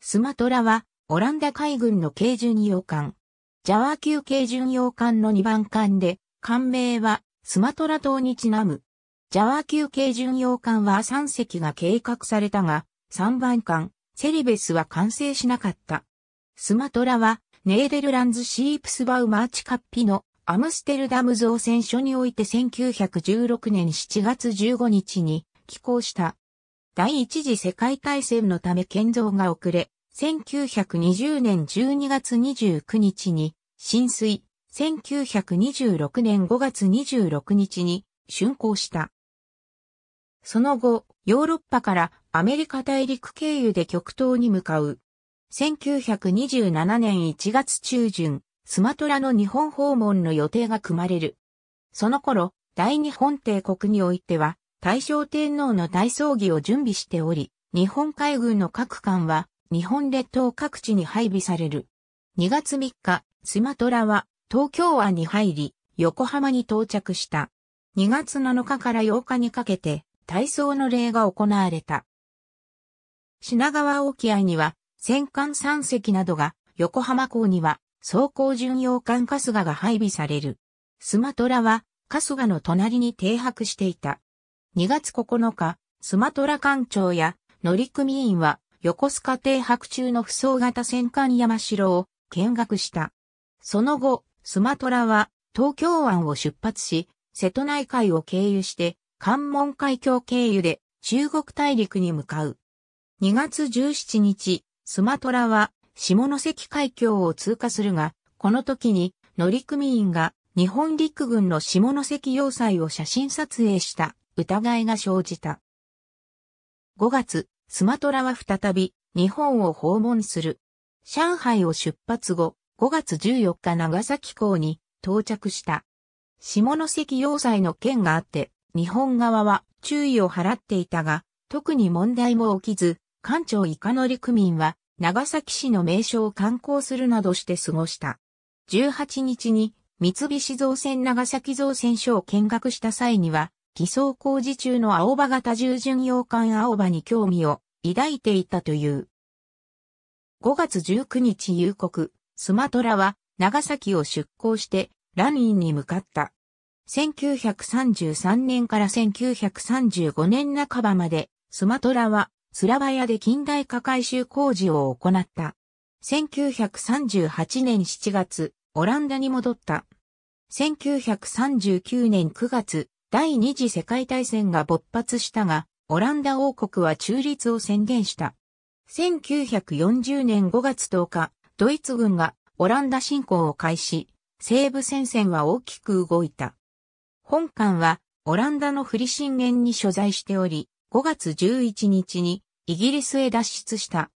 スマトラは、オランダ海軍の軽巡洋艦。ジャワー級軽巡洋艦の2番艦で、艦名は、スマトラ島にちなむ。ジャワー級軽巡洋艦は3隻が計画されたが、3番艦、セリベスは完成しなかった。スマトラは、ネーデルランズ・シープスバウマーチカッピのアムステルダム造船所において1916年7月15日に寄港した第一次世界大戦のため建造が遅れ、1920年12月29日に浸水、1926年5月26日に竣工した。その後、ヨーロッパからアメリカ大陸経由で極東に向かう。1927年1月中旬、スマトラの日本訪問の予定が組まれる。その頃、大日本帝国においては、大正天皇の大葬儀を準備しており、日本海軍の各艦は日本列島各地に配備される。2月3日、スマトラは東京湾に入り、横浜に到着した。2月7日から8日にかけて、体操の礼が行われた。品川沖合には、戦艦3隻などが、横浜港には、走行巡洋艦カスガが配備される。スマトラは、カスガの隣に停泊していた。2月9日、スマトラ艦長や乗組員は横須賀停泊中の不装型戦艦山城を見学した。その後、スマトラは東京湾を出発し、瀬戸内海を経由して、関門海峡経由で中国大陸に向かう。2月17日、スマトラは下関海峡を通過するが、この時に乗組員が日本陸軍の下関要塞を写真撮影した疑いが生じた。5月、スマトラは再び日本を訪問する。上海を出発後、5月14日長崎港に到着した。下関要塞の件があって、日本側は注意を払っていたが、特に問題も起きず、艦長以下の陸民は長崎市の名所を観光するなどして過ごした。18日に三菱造船長崎造船所を見学した際には、偽装工事中の青葉型従順洋館青葉に興味を抱いていたという。5月19日夕刻、スマトラは長崎を出港してラニンに向かった。1933年から1935年半ばまでスマトラはスラバヤで近代化改修工事を行った。1938年7月、オランダに戻った。1939年9月、第二次世界大戦が勃発したが、オランダ王国は中立を宣言した。1940年5月10日、ドイツ軍がオランダ侵攻を開始、西部戦線は大きく動いた。本艦はオランダのフリゲンに所在しており、5月11日にイギリスへ脱出した。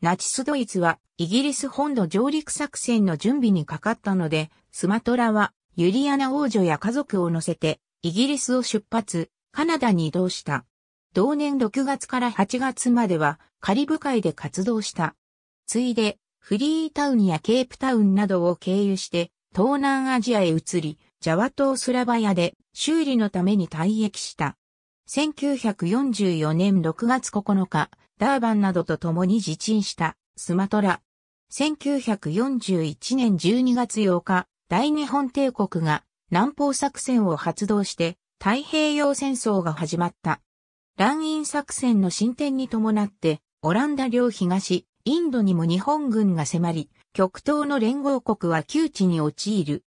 ナチスドイツはイギリス本土上陸作戦の準備にかかったので、スマトラはユリアナ王女や家族を乗せてイギリスを出発、カナダに移動した。同年6月から8月まではカリブ海で活動した。ついで、フリータウンやケープタウンなどを経由して東南アジアへ移り、ジャワ島スラバヤで修理のために退役した。1944年6月9日、ダーバンなどと共に自沈したスマトラ。1941年12月8日、大日本帝国が南方作戦を発動して太平洋戦争が始まった。乱印作戦の進展に伴って、オランダ領東、インドにも日本軍が迫り、極東の連合国は窮地に陥る。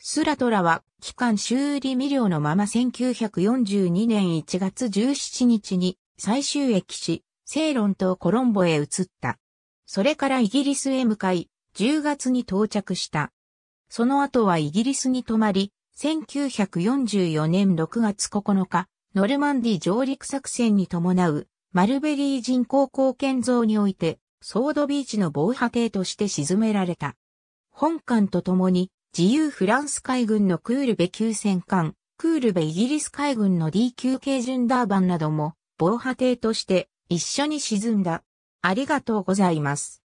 スラトラは、期間修理未了のまま1942年1月17日に最終駅し、セイロンとコロンボへ移った。それからイギリスへ向かい、10月に到着した。その後はイギリスに泊まり、1944年6月9日、ノルマンディ上陸作戦に伴う、マルベリー人工貢献像において、ソードビーチの防波堤として沈められた。本艦と共に、自由フランス海軍のクールベ級戦艦、クールベイギリス海軍の D 級系ジュンダーバンなども、防波堤として一緒に沈んだ。ありがとうございます。